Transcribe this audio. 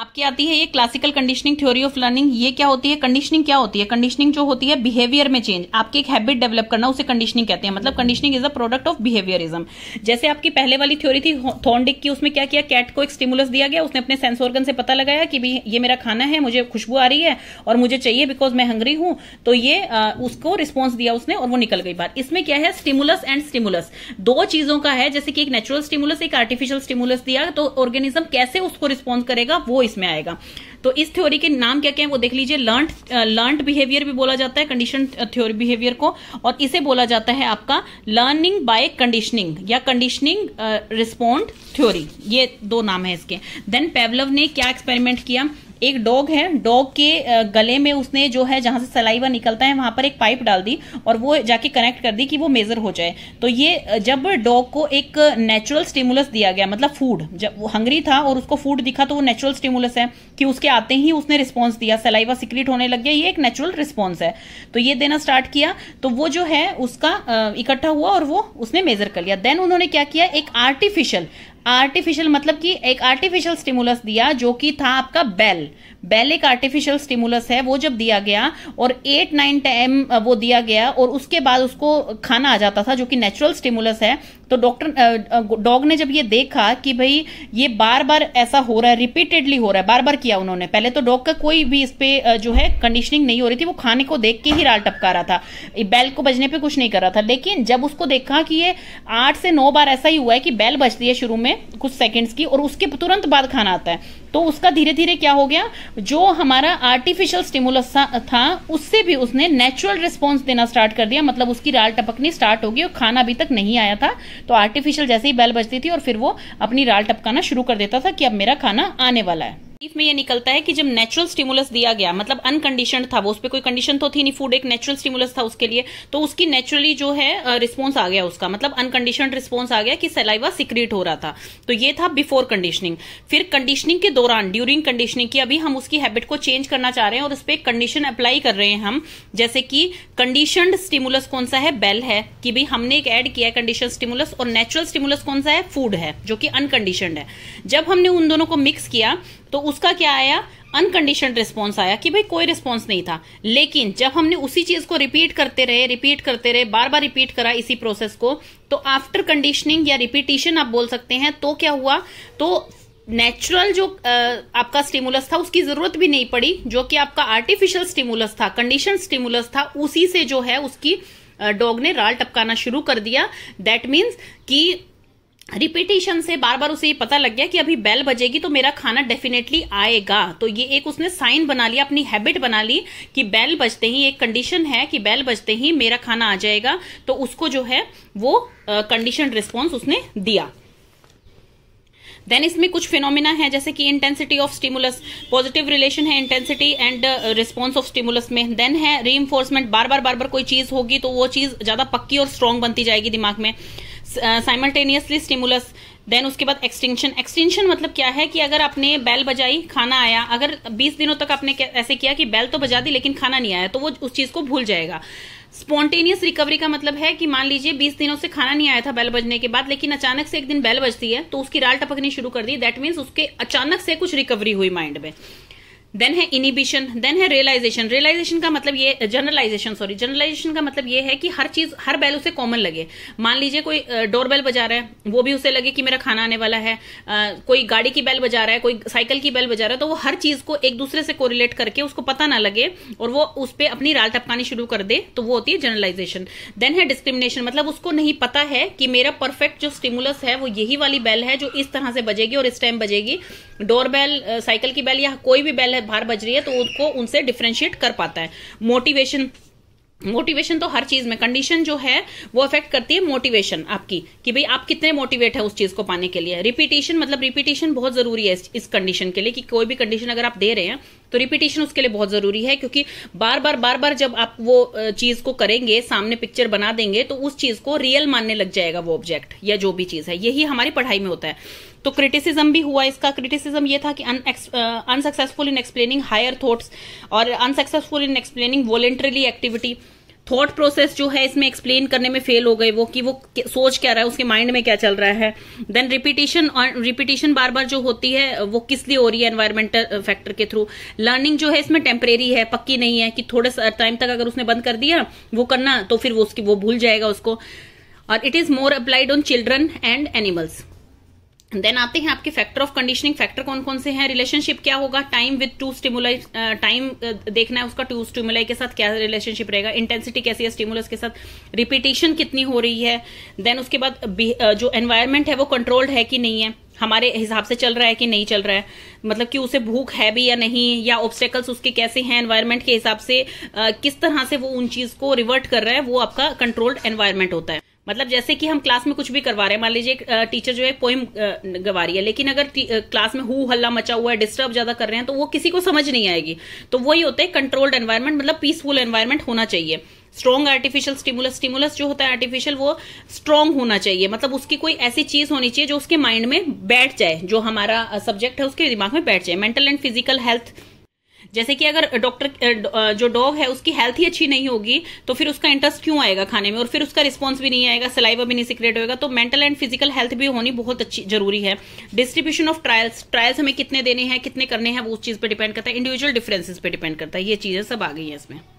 आपकी आती है ये classical conditioning theory of learning ये क्या होती है कंडीशनिंग क्या होती है कंडीशनिंग जो होती है बिहेवियर में चेंज आपकी एक हैबिट डेवलप करना उसे कंडीशनिंग कहते हैं मतलब conditioning is a product of behaviourism जैसे आपकी पहले वाली थ्योरी थी थॉन्डिक की उसमें क्या किया कैट को एक स्टिमुलस दिया गया उसने अपने सेंस ऑर्गन से पता लगाया कि भाई ये मेरा खाना है मुझे खुशबू आ रही है और मुझे चाहिए बिकॉज मैं हंग्री हूं तो ये आ, उसको रिस्पॉन्स दिया उसने और वो निकल गई बात इसमें क्या है स्टिमुलस एंड स्टिमुलस दो चीजों का है जैसे कि एक नेचुरल स्टिमुलस एक आर्टिफिशियल स्टिमुलस दिया तो ऑर्गेनिज्म कैसे उसको रिस्पॉन्स करेगा वो इसमें आएगा तो इस थ्योरी के नाम क्या क्या है वो देख लीजिए लर्न लर्न बिहेवियर भी बोला जाता है कंडीशन थ्योरी बिहेवियर को और इसे बोला जाता है आपका लर्निंग बाय कंडीशनिंग या कंडीशनिंग रिस्पोंड थ्योरी ये दो नाम है इसके देन पेवलव ने क्या एक्सपेरिमेंट किया एक डॉग है डॉग के गले में उसने जो है जहां से सलाइवा निकलता है वहां पर एक पाइप डाल दी और वो जाके कनेक्ट कर दी कि वो मेज़र हो जाए तो ये जब डॉग को एक नेचुरल स्टिमुलस दिया गया मतलब फूड जब वो हंगरी था और उसको फूड दिखा तो वो नेचुरल स्टिमुलस है कि उसके आते ही उसने रिस्पॉन्स दिया सलाइवा सिक्रिट होने लग गया ये एक नेचुरल रिस्पॉन्स है तो ये देना स्टार्ट किया तो वो जो है उसका इकट्ठा हुआ और वो उसने मेजर कर लिया देन उन्होंने क्या किया एक आर्टिफिशियल आर्टिफिशियल मतलब कि एक आर्टिफिशियल स्टिमुलस दिया जो कि था आपका बेल बेल एक आर्टिफिशियल स्टिमुलस है वो जब दिया गया और एट नाइन टाइम वो दिया गया और उसके बाद उसको खाना आ जाता था जो कि नेचुरल स्टिमुलस है तो डॉक्टर डॉग ने जब ये देखा कि भाई ये बार बार ऐसा हो रहा है रिपीटेडली हो रहा है बार बार किया उन्होंने पहले तो डॉग का कोई भी इस पर जो है कंडीशनिंग नहीं हो रही थी वो खाने को देख के ही राल टपका रहा था बैल को बजने पर कुछ नहीं कर रहा था लेकिन जब उसको देखा कि ये आठ से नौ बार ऐसा ही हुआ है कि बैल बजती है शुरू में कुछ सेकेंड्स की और उसके तुरंत बाद खाना आता है तो उसका धीरे धीरे क्या हो गया जो हमारा आर्टिफिशियल स्टिमुलस था उससे भी उसने नेचुरल रिस्पॉन्स देना स्टार्ट कर दिया मतलब उसकी राल टपकनी स्टार्ट हो गई और खाना अभी तक नहीं आया था तो आर्टिफिशियल जैसे ही बैल बजती थी और फिर वो अपनी राल टपकाना शुरू कर देता था कि अब मेरा खाना आने वाला है ब्रीफ में ये निकलता है कि जब नेचुरल स्टिमुलस दिया गया मतलब अनकंडीशन था वो उस पर कोई कंडीशन तो थी नहीं फूड एक नेचुरल स्टिमुलस था उसके लिए तो उसकी नेचुरली जो है रिस्पॉन्स आ गया उसका मतलब अनकंडीशन रिस्पॉन्स आ गया कि सेलाइवा सिक्रिएट हो रहा था तो ये था बिफोर कंडीशनिंग फिर कंडीशनिंग के दौरान ड्यूरिंग कंडीशनिंग की अभी हम उसकी हैबिट को चेंज करना चाह रहे हैं और उस पर कंडीशन अप्लाई कर रहे हैं हम जैसे कि कंडीशन स्टिमुलस कौन सा है बेल है कि भाई हमने एक ऐड किया है कंडीशन स्टिमुलस और नेचुरल स्टिमुलस कौन सा है फूड है जो कि अनकंडीशन है जब हमने उन दोनों को मिक्स किया तो उस उसका क्या आया अनकंडीशन रिस्पॉन्स आया कि भाई कोई रिस्पॉन्स नहीं था लेकिन जब हमने उसी चीज को रिपीट करते रहे रिपीट करते रहे बार बार रिपीट करा इसी प्रोसेस को तो आफ्टर कंडीशनिंग या रिपीटिशन आप बोल सकते हैं तो क्या हुआ तो नेचुरल जो आपका स्टिमुलस था उसकी जरूरत भी नहीं पड़ी जो कि आपका आर्टिफिशियल स्टिमुलस था कंडीशन स्टिमुलस था उसी से जो है उसकी डॉग ने राल टपकाना शुरू कर दिया दैट मीन्स कि रिपीटेशन से बार बार उसे ये पता लग गया कि अभी बेल बजेगी तो मेरा खाना डेफिनेटली आएगा तो ये एक उसने साइन बना लिया अपनी हैबिट बना ली कि बेल बजते ही एक कंडीशन है कि बेल बजते ही मेरा खाना आ जाएगा तो उसको जो है वो कंडीशन uh, रिस्पॉन्स उसने दिया देन इसमें कुछ फिनोमिना है जैसे कि intensity of stimulus positive relation है intensity and response of stimulus में देन है री बार बार बार बार कोई चीज होगी तो वो चीज ज्यादा पक्की और स्ट्रांग बनती जाएगी दिमाग में साइमल्टेनियसली स्टिमुलस देन उसके बाद एक्सटेंशन एक्सटेंशन मतलब क्या है कि अगर आपने बैल बजाई खाना आया अगर 20 दिनों तक आपने ऐसे किया कि बैल तो बजा दी लेकिन खाना नहीं आया तो वो उस चीज को भूल जाएगा स्पॉन्टेनियस रिकवरी का मतलब है कि मान लीजिए 20 दिनों से खाना नहीं आया था बैल बजने के बाद लेकिन अचानक से एक दिन बैल बजती है तो उसकी राल टपकनी शुरू कर दी दैट मीन्स उसके अचानक से कुछ रिकवरी हुई माइंड में देन है इनिबिशन देन है रियलाइजेशन रियलाइजेशन का मतलब ये जनरलाइजेशन सॉरी जनरलाइजेशन का मतलब ये है कि हर चीज हर बैल उसे कॉमन लगे मान लीजिए कोई डोर uh, बेल बजा रहा है वो भी उसे लगे कि मेरा खाना आने वाला है uh, कोई गाड़ी की बैल बजा रहा है कोई साइकिल की बैल बजा रहा है तो वो हर चीज को एक दूसरे से कोरिलेट करके उसको पता ना लगे और वो उस पर अपनी राल टपकानी शुरू कर दे तो वो होती है जनरलाइजेशन देन है डिस्क्रिमिनेशन मतलब उसको नहीं पता है कि मेरा परफेक्ट जो स्टिमुलस है वो यही वाली बैल है जो इस तरह से बजेगी और इस टाइम बजेगी डोर बैल साइकिल की बैल या कोई भी बैल है शायद भार बज रही है तो उसको उनसे डिफ्रेंशिएट कर पाता है मोटिवेशन मोटिवेशन तो हर चीज में कंडीशन जो है वो अफेक्ट करती है मोटिवेशन आपकी कि भाई आप कितने मोटिवेट है उस चीज को पाने के लिए रिपीटेशन मतलब रिपीटेशन बहुत जरूरी है इस कंडीशन के लिए कि कोई भी कंडीशन अगर आप दे रहे हैं तो रिपीटेशन उसके लिए बहुत जरूरी है क्योंकि बार बार बार बार जब आप वो चीज को करेंगे सामने पिक्चर बना देंगे तो उस चीज को रियल मानने लग जाएगा वो ऑब्जेक्ट या जो भी चीज है यही हमारी पढ़ाई में होता है तो क्रिटिसिज्म भी हुआ इसका क्रिटिसिज्म ये था कि unsuccessful in explaining higher thoughts और unsuccessful in explaining voluntarily activity thought process जो है इसमें एक्सप्लेन करने में फेल हो गए वो कि वो सोच क्या रहा है उसके माइंड में क्या चल रहा है देन रिपीटेशन रिपीटेशन बार बार जो होती है वो किस लिए हो रही है एनवायरमेंटल फैक्टर uh, के थ्रू लर्निंग जो है इसमें टेम्परेरी है पक्की नहीं है कि थोड़े टाइम तक अगर उसने बंद कर दिया वो करना तो फिर वो उसकी वो भूल जाएगा उसको और it is more applied on children and animals then आते हैं आपके फैक्टर ऑफ कंडीशनिंग फैक्टर कौन कौन से हैं रिलेशनशिप क्या होगा time with two stimuli time देखना है उसका टू स्टिमुलाई के साथ क्या रिलेशनशिप रहेगा इंटेंसिटी कैसी है स्टिमुलस के साथ रिपीटेशन कितनी हो रही है देन उसके बाद uh, जो एनवायरमेंट है वो कंट्रोल्ड है कि नहीं है हमारे हिसाब से चल रहा है कि नहीं चल रहा है मतलब कि उसे भूख है भी या नहीं या ऑब्स्टेकल्स उसके कैसे हैं एनवायरमेंट के हिसाब से uh, किस तरह से वो उन चीज को रिवर्ट कर रहा है वो आपका कंट्रोल्ड एनवायरमेंट होता है मतलब जैसे कि हम क्लास में कुछ भी करवा रहे हैं मान लीजिए टीचर जो है पोइम गवा रही है लेकिन अगर क्लास में हु हल्ला मचा हुआ है डिस्टर्ब ज्यादा कर रहे हैं तो वो किसी को समझ नहीं आएगी तो वही होता है कंट्रोल्ड एनवायरमेंट मतलब पीसफुल एनवायरमेंट होना चाहिए स्ट्रॉन्ग आर्टिफिशियल स्टिमुलस स्टिमुलस जो होता है आर्टिफिशियल वो स्ट्रांग होना चाहिए मतलब उसकी कोई ऐसी चीज होनी चाहिए जो उसके माइंड में बैठ जाए जो हमारा सब्जेक्ट है उसके दिमाग में बैठ जाए मेंटल एंड फिजिकल हेल्थ जैसे कि अगर डॉक्टर जो डॉग है उसकी हेल्थ ही अच्छी नहीं होगी तो फिर उसका इंटरेस्ट क्यों आएगा खाने में और फिर उसका रिस्पॉन्स भी नहीं आएगा सिलाईवा भी नहीं सिक्रेट होगा तो मेंटल एंड फिजिकल हेल्थ भी होनी बहुत अच्छी जरूरी है डिस्ट्रीब्यूशन ऑफ ट्रायल्स ट्रायल्स हमें कितने देने हैं कितने करने हैं वो उस चीज पर डिपेंड करता है इंडिविजुअल डिफरेंसेस पे डिपेंड करता है ये चीजें सब आ गई है इसमें